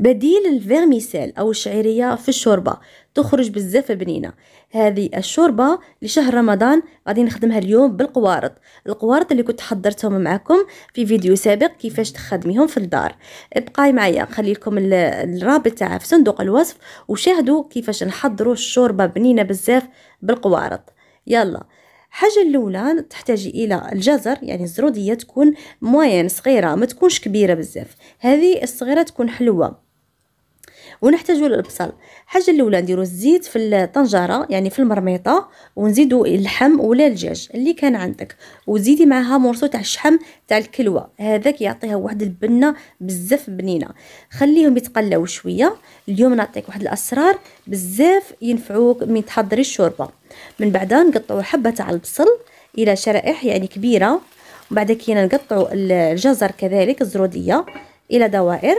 بديل الفيرميسيل أو الشعيرية في الشوربة تخرج بزاف بنينة هذه الشوربة لشهر رمضان غادي نخدمها اليوم بالقوارض القوارض اللي كنت حضرتهم معكم في فيديو سابق كيفاش تخدميهم في الدار ابقاي معايا نخلي لكم الرابط تاعها في صندوق الوصف وشاهدوا كيفاش نحضروا الشوربة بنينة بزاف بالقوارض يلا الحاجة الأولى تحتاجي إلى الجزر يعني الزرودية تكون موين صغيرة ما تكونش كبيرة بزاف هذه الصغيرة تكون حلوة ونحتاجوا البصل الحاجه الاولى نديروا الزيت في الطنجره يعني في المرميطه ونزيدوا اللحم ولا الدجاج اللي كان عندك وزيدي معها مرصو تاع الشحم تاع الكلوه هذاك يعطيها واحد البنه بزاف بنينه خليهم يتقلاو شويه اليوم نعطيك واحد الاسرار بزاف ينفعوك من تحضري الشوربه من بعد نقطعوا حبه تاع البصل الى شرائح يعني كبيره وبعد كي نقطعوا الجزر كذلك الزروديه الى دوائر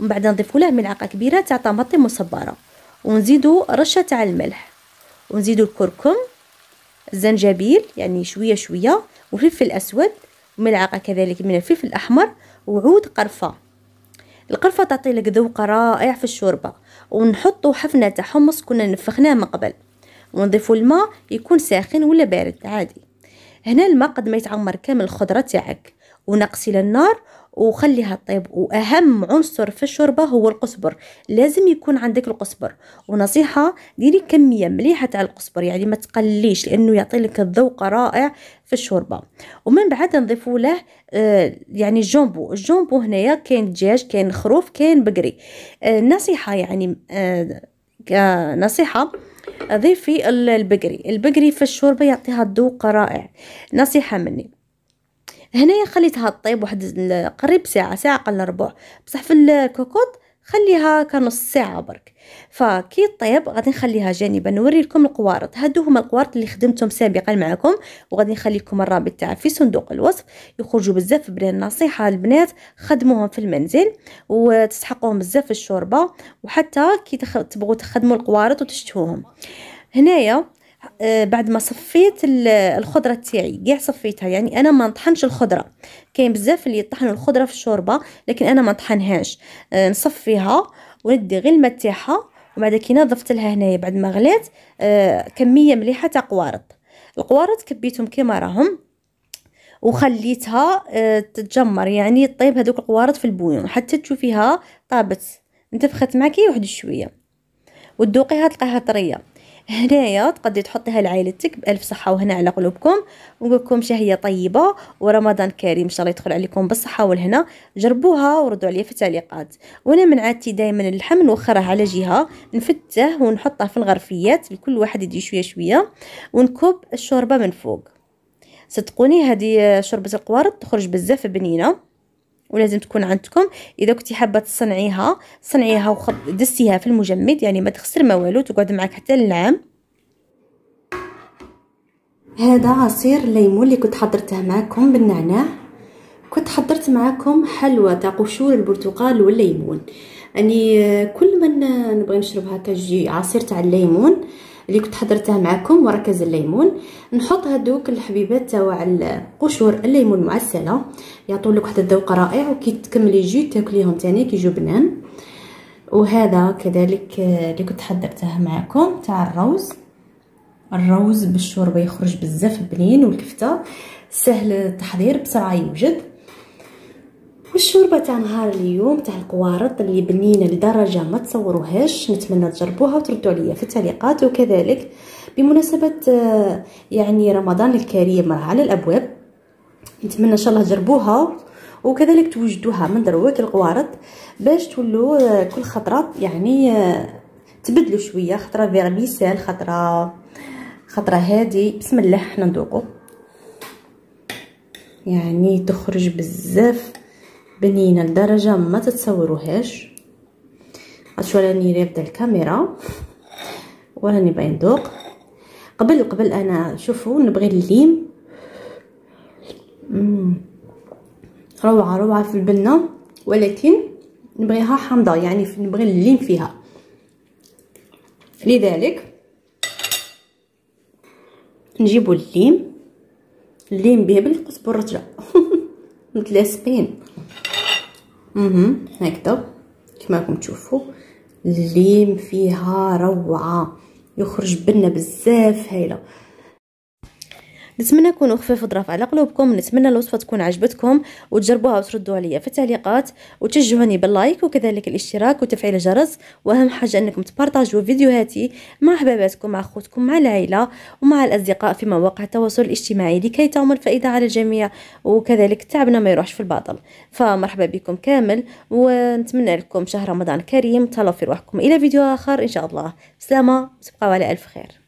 ومن بعد نضيف له ملعقه كبيره تاع طماطم مصبره ونزيدو رشه تاع الملح ونزيدو الكركم الزنجبيل يعني شويه شويه وفلفل اسود وملعقه كذلك من الفلفل الاحمر وعود قرفه القرفه تعطي لك ذوق رائع في الشوربه ونحطو حفنه تاع حمص كنا نفخناه من قبل ونضيفوا الماء يكون ساخن ولا بارد عادي هنا الماء قد ما يتعمر كامل الخضره تاعك ونقصي للنار وخليها طيب واهم عنصر في الشوربه هو القزبر لازم يكون عندك القزبر ونصيحه ديري كميه مليحه تاع القزبر يعني ما تقليش لانه يعطي لك الذوق رائع في الشوربه ومن بعد نضيفوا له آه يعني الجامبو الجامبو هنايا كاين دجاج كاين خروف كاين بقري آه نصيحه يعني آه نصيحه ضيفي البقري البقري في الشوربه يعطيها ذوق رائع نصيحه مني هنايا خليتها طيب واحد قريب ساعه ساعه قل ربع بصح في الكوكوط خليها كنص ساعه برك فكي طيب غادي نخليها جانبا نوري لكم القوارض هادو هما القوارض اللي خدمتهم سابقا معكم وغادي لكم الرابط تاعها في صندوق الوصف يخرجوا بزاف بنين نصيحه البنات خدموهم في المنزل وتسحقوهم بزاف الشوربه وحتى كي تبغوا تخدموا القوارض وتشتهوهم هنايا آه، بعد ما صفيت الخضره تاعي كاع صفيتها يعني انا ما نطحنش الخضره كاين بزاف اللي يطحنوا الخضره في الشوربه لكن انا ما نطحنهاش آه، نصفيها وندي غير الماء تاعها وبعد كي نظفت لها هنايا بعد ما غلات آه، كميه مليحه تاع قوارض القوارض كبيتهم كيما راهم وخليتها تتجمر يعني طيب هذوك القوارض في البويون حتى تشوفيها طابت انتفخت معك واحد شويه وتذوقيها تلقاها طريه هنايا تقدري تحطيها لعائلتك بألف صحة وهنا على قلوبكم لكم شهية طيبة ورمضان كريم إن شاء الله يدخل عليكم بالصحة والهنا جربوها وردوا عليا في التعليقات وأنا من عادتي دائما اللحم نوخره على جهة نفته ونحطه في الغرفيات لكل واحد يدي شوية شوية ونكب الشوربة من فوق صدقوني هذه شوربة القوارض تخرج بزاف بنينة ولازم تكون عندكم اذا كنتي حابه تصنعيها صنعيها ودسيها في المجمد يعني ما تخسر ما والو تقعد معك حتى للعام هذا عصير الليمون اللي كنت حضرته معكم بالنعناع كنت حضرت معكم حلوى تاع قشور البرتقال والليمون يعني كل من نبغي نشرب هكا عصير تاع الليمون اللي كنت حضرتها معكم مركز الليمون نحط هادوك الحبيبات تاع قشور الليمون المعسله يعطوا لك واحد الذوق رائع وكي تكملي جو تاكليهم تاني كيجو بنان وهذا كذلك اللي كنت حضرتها معكم تاع الروز الروز بالشوربه يخرج بزاف بنين والكفته سهل التحضير بسرعه يوجد والشوربه تاع نهار اليوم تاع القوارض اللي بنينه لدرجه ما تصوروهاش نتمنى تجربوها وتردوا عليا في التعليقات وكذلك بمناسبه آه، يعني رمضان الكريم راه على الابواب نتمنى ان شاء الله تجربوها وكذلك توجدوها من دروك القوارض باش تولوا آه، كل خطره يعني آه، تبدلوا شويه خطره فيرميسيل خطره خطره هادي بسم الله حنا ندوقو يعني تخرج بزاف بنينه لدرجه ما تتصوروهاش هادشي راني رافده الكاميرا وراني باغي ندوق قبل قبل انا شوفوا نبغي الليم روعه روعه في البنه ولكن نبغيها حامضه يعني نبغي الليم فيها لذلك نجيبوا الليم الليم به بالقزبر رجع متلاصقين اها هكذا كما راكم تشوفوا الليم فيها روعه يخرج بنه بزاف هايله نتمنى كونوا خفاف ضراف على قلوبكم نتمنى الوصفه تكون عجبتكم وتجربوها وتردوا عليا في التعليقات وتشجعوني باللايك وكذلك الاشتراك وتفعيل الجرس واهم حاجه انكم تبارطاجوا فيديوهاتي مع حباباتكم مع اخوتكم مع العائله ومع الاصدقاء في مواقع التواصل الاجتماعي لكي تعم الفائده على الجميع وكذلك تعبنا ما يروحش في الباطل فمرحبا بكم كامل ونتمنى لكم شهر رمضان كريم تهلاو في روحكم الى فيديو اخر ان شاء الله سلامه تبقاو على الف خير